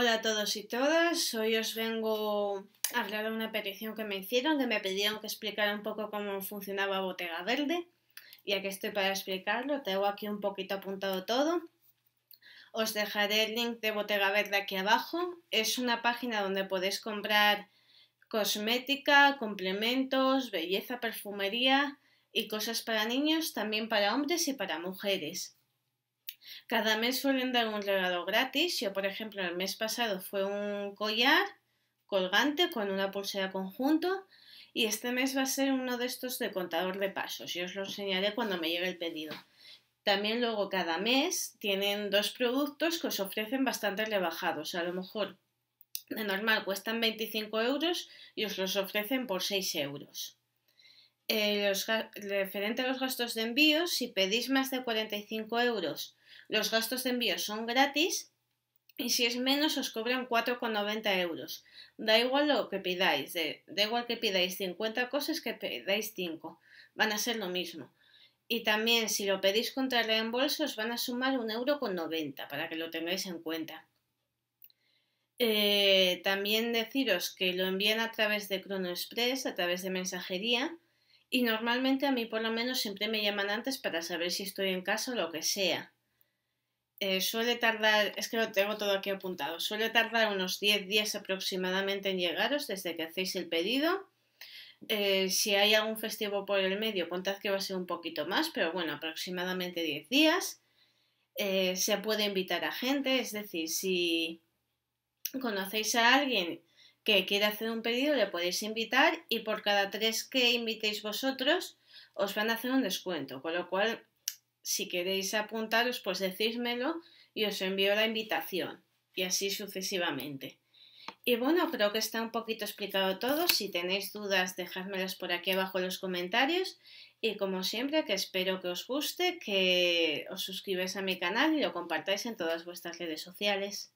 Hola a todos y todas, hoy os vengo a hablar de una petición que me hicieron, que me pidieron que explicara un poco cómo funcionaba Botega Verde, y aquí estoy para explicarlo, tengo aquí un poquito apuntado todo. Os dejaré el link de Botega Verde aquí abajo, es una página donde podéis comprar cosmética, complementos, belleza, perfumería y cosas para niños, también para hombres y para mujeres. Cada mes suelen dar un regalo gratis. Yo, por ejemplo, el mes pasado fue un collar colgante con una pulsera conjunto y este mes va a ser uno de estos de contador de pasos. Yo os lo enseñaré cuando me llegue el pedido. También luego cada mes tienen dos productos que os ofrecen bastante rebajados. A lo mejor de normal cuestan 25 euros y os los ofrecen por 6 euros. Eh, referente a los gastos de envío, si pedís más de 45 euros, los gastos de envío son gratis y si es menos os cobran 4,90 euros. Da igual lo que pidáis, da igual que pidáis 50 cosas que pedáis 5, van a ser lo mismo. Y también si lo pedís contra reembolso os van a sumar 1,90 euro para que lo tengáis en cuenta. Eh, también deciros que lo envían a través de Crono Express, a través de mensajería, y normalmente a mí por lo menos siempre me llaman antes para saber si estoy en casa o lo que sea. Eh, suele tardar, es que lo tengo todo aquí apuntado, suele tardar unos 10 días aproximadamente en llegaros desde que hacéis el pedido. Eh, si hay algún festivo por el medio, contad que va a ser un poquito más, pero bueno, aproximadamente 10 días. Eh, se puede invitar a gente, es decir, si conocéis a alguien que quiere hacer un pedido le podéis invitar y por cada tres que invitéis vosotros os van a hacer un descuento, con lo cual si queréis apuntaros pues decídmelo y os envío la invitación y así sucesivamente. Y bueno, creo que está un poquito explicado todo. Si tenéis dudas, dejádmelas por aquí abajo en los comentarios. Y como siempre, que espero que os guste, que os suscribáis a mi canal y lo compartáis en todas vuestras redes sociales.